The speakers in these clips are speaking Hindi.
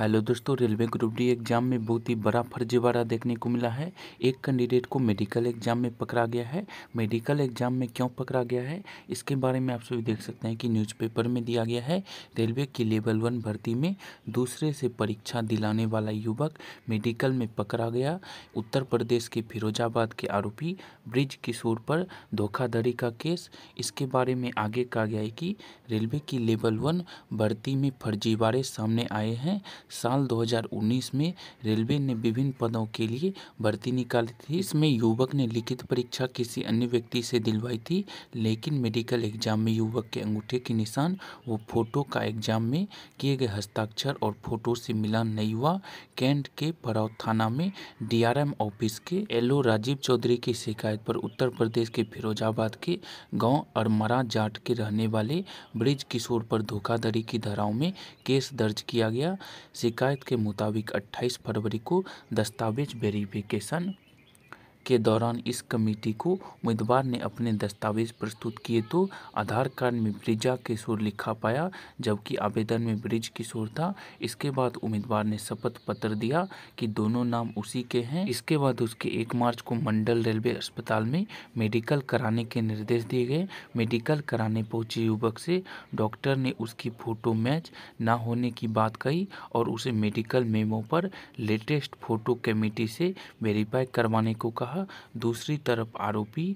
हेलो दोस्तों रेलवे ग्रुप डी एग्जाम में बहुत ही बड़ा फर्जीवाड़ा देखने को मिला है एक कैंडिडेट को मेडिकल एग्जाम में पकड़ा गया है मेडिकल एग्जाम में क्यों पकड़ा गया है इसके बारे में आप सभी देख सकते हैं कि न्यूज़पेपर में दिया गया है रेलवे की लेवल वन भर्ती में दूसरे से परीक्षा दिलाने वाला युवक मेडिकल में पकड़ा गया उत्तर प्रदेश के फिरोजाबाद के आरोपी ब्रिज किशोर पर धोखाधड़ी का केस इसके बारे में आगे कहा गया है कि रेलवे की लेवल वन भर्ती में फर्जीवाड़े सामने आए हैं साल 2019 में रेलवे ने विभिन्न पदों के लिए भर्ती निकाली थी इसमें युवक ने लिखित परीक्षा किसी अन्य व्यक्ति से दिलवाई थी लेकिन मेडिकल एग्जाम में युवक के अंगूठे के निशान वो फोटो का एग्जाम में किए गए हस्ताक्षर और फोटो से मिलान नहीं हुआ कैंट के पड़ाव थाना में डीआरएम ऑफिस के एलओ राजीव चौधरी की शिकायत पर उत्तर प्रदेश के फिरोजाबाद के गांव अरमरा जाट के रहने वाले ब्रिज किशोर पर धोखाधड़ी की धाराओं में केस दर्ज किया गया शिकायत के मुताबिक अट्ठाईस फरवरी को दस्तावेज वेरिफिकेशन के दौरान इस कमेटी को उम्मीदवार ने अपने दस्तावेज प्रस्तुत किए तो आधार कार्ड में ब्रिजा किशोर लिखा पाया जबकि आवेदन में ब्रिज किशोर था इसके बाद उम्मीदवार ने शपथ पत्र दिया कि दोनों नाम उसी के हैं इसके बाद उसके एक मार्च को मंडल रेलवे अस्पताल में मेडिकल कराने के निर्देश दिए गए मेडिकल कराने पहुंचे युवक से डॉक्टर ने उसकी फ़ोटो मैच न होने की बात कही और उसे मेडिकल मेमो पर लेटेस्ट फ़ोटो कमेटी से वेरीफाई करवाने को कहा दूसरी तरफ आरोपी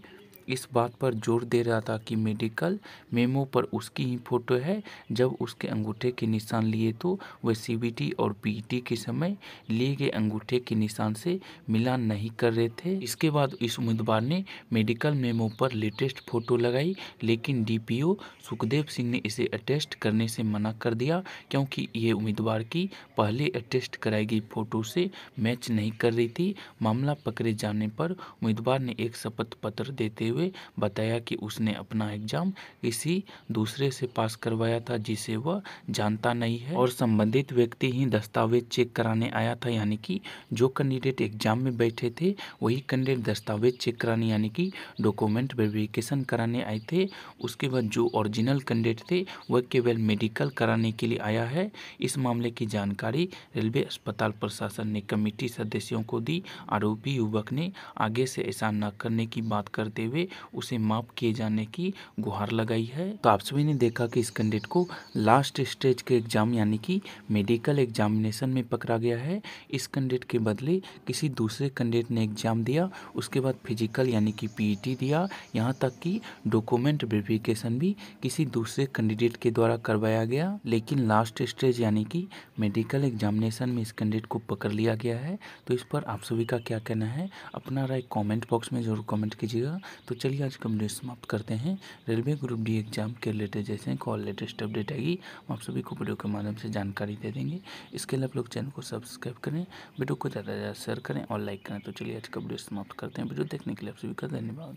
इस बात पर जोर दे रहा था कि मेडिकल मेमो पर उसकी ही फोटो है जब उसके अंगूठे के निशान लिए तो वह सी और पी e के समय लिए गए अंगूठे के निशान से मिलान नहीं कर रहे थे इसके बाद इस उम्मीदवार ने मेडिकल मेमो पर लेटेस्ट फोटो लगाई लेकिन डीपीओ सुखदेव सिंह ने इसे अटेस्ट करने से मना कर दिया क्योंकि ये उम्मीदवार की पहले अटेस्ट कराई गई फोटो से मैच नहीं कर रही थी मामला पकड़े जाने पर उम्मीदवार ने एक शपथ पत्र देते हुए हुए बताया कि उसने अपना एग्जाम किसी दूसरे से पास करवाया था जिसे वह जानता नहीं है और संबंधित व्यक्ति ही दस्तावेज चेक कराने आया था यानी कि जो कैंडिडेट एग्जाम में बैठे थे वही कैंडिडेट दस्तावेज चेक कराने यानी कि डॉक्यूमेंट वेरिफिकेशन कराने आए थे उसके बाद जो ओरिजिनल कैंडिडेट थे वह केवल मेडिकल कराने के लिए आया है इस मामले की जानकारी रेलवे अस्पताल प्रशासन ने कमेटी सदस्यों को दी आरोपी युवक ने आगे से ऐसा न करने की बात करते हुए है उसे माफ किए जाने की गुहार लगाई है तो आप सभी ने देखा कि इस कैंडिडेट को लास्ट स्टेज के एग्जाम यानी कि मेडिकल एग्जामिनेशन में पकड़ा गया है इस कैंडिडेट के बदले किसी दूसरे कैंडिडेट ने एग्जाम दिया उसके बाद फिजिकल यानी कि पीईटी e दिया यहाँ तक कि डॉक्यूमेंट वेरिफिकेशन भी किसी दूसरे कैंडिडेट के द्वारा करवाया गया लेकिन लास्ट स्टेज यानी कि मेडिकल एग्जामिनेशन में इस कैंडिडेट को पकड़ लिया गया है तो इस पर आप सभी का क्या कहना है अपना राय कमेंट बॉक्स में जरूर कमेंट कीजिएगा तो तो चलिए आज का डेट समाप्त करते हैं रेलवे ग्रुप डी एग्जाम के रिलेटेड जैसे कॉल लेटेस्ट अपडेट आएगी हम आप सभी को वीडियो के माध्यम से जानकारी दे देंगे इसके लिए आप लोग चैनल को सब्सक्राइब करें वीडियो को ज़्यादा से ज़्यादा शेयर करें और लाइक करें तो चलिए आज कम अपडेट समाप्त करते हैं वीडियो देखने के लिए आप सभी का धन्यवाद